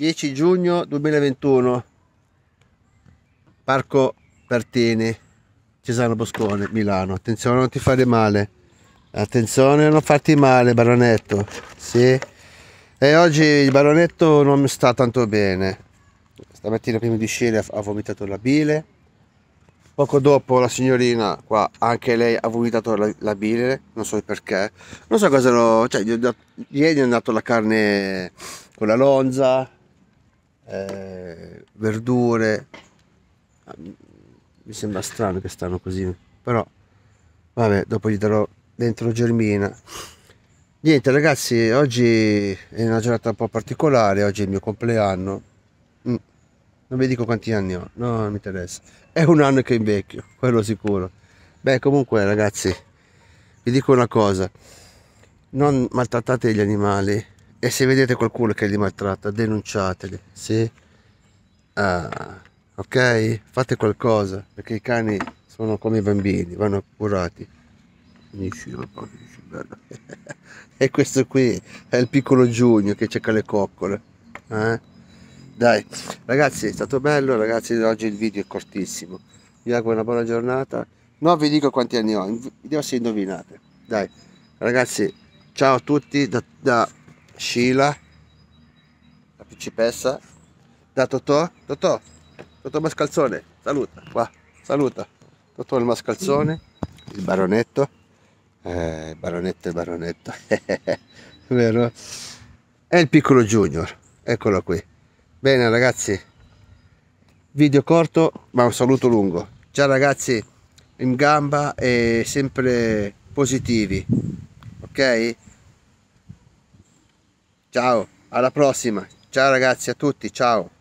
10 giugno 2021 Parco Pertini Cesano Boscone Milano attenzione non ti fare male attenzione a non farti male baronetto sì e oggi il baronetto non mi sta tanto bene stamattina prima di uscire ha vomitato la bile poco dopo la signorina qua anche lei ha vomitato la, la bile non so perché non so cosa lo cioè gli ho dato, ieri gli ho dato la carne con la lonza eh, verdure. Mi sembra strano che stanno così, però vabbè, dopo gli darò dentro germina. Niente ragazzi, oggi è una giornata un po' particolare, oggi è il mio compleanno. Mm. Non vi dico quanti anni ho, no, non mi interessa. È un anno che invecchio, quello sicuro. Beh, comunque ragazzi, vi dico una cosa, non maltrattate gli animali, e se vedete qualcuno che li maltratta denunciateli sì ah, ok fate qualcosa perché i cani sono come i bambini vanno curati oh, e questo qui è il piccolo Giugno che cerca le coccole eh? dai ragazzi è stato bello ragazzi oggi il video è cortissimo vi auguro una buona giornata non vi dico quanti anni ho vediamo se indovinate dai ragazzi ciao a tutti da, da Sheila, la principessa, da Totò, Totò, Totò Mascalzone, saluta, qua, saluta, Totò il Mascalzone, il baronetto, eh, baronetto e baronetto, vero? E il piccolo Junior, eccolo qui. Bene ragazzi, video corto ma un saluto lungo. Ciao ragazzi, in gamba e sempre positivi, ok? ciao alla prossima ciao ragazzi a tutti ciao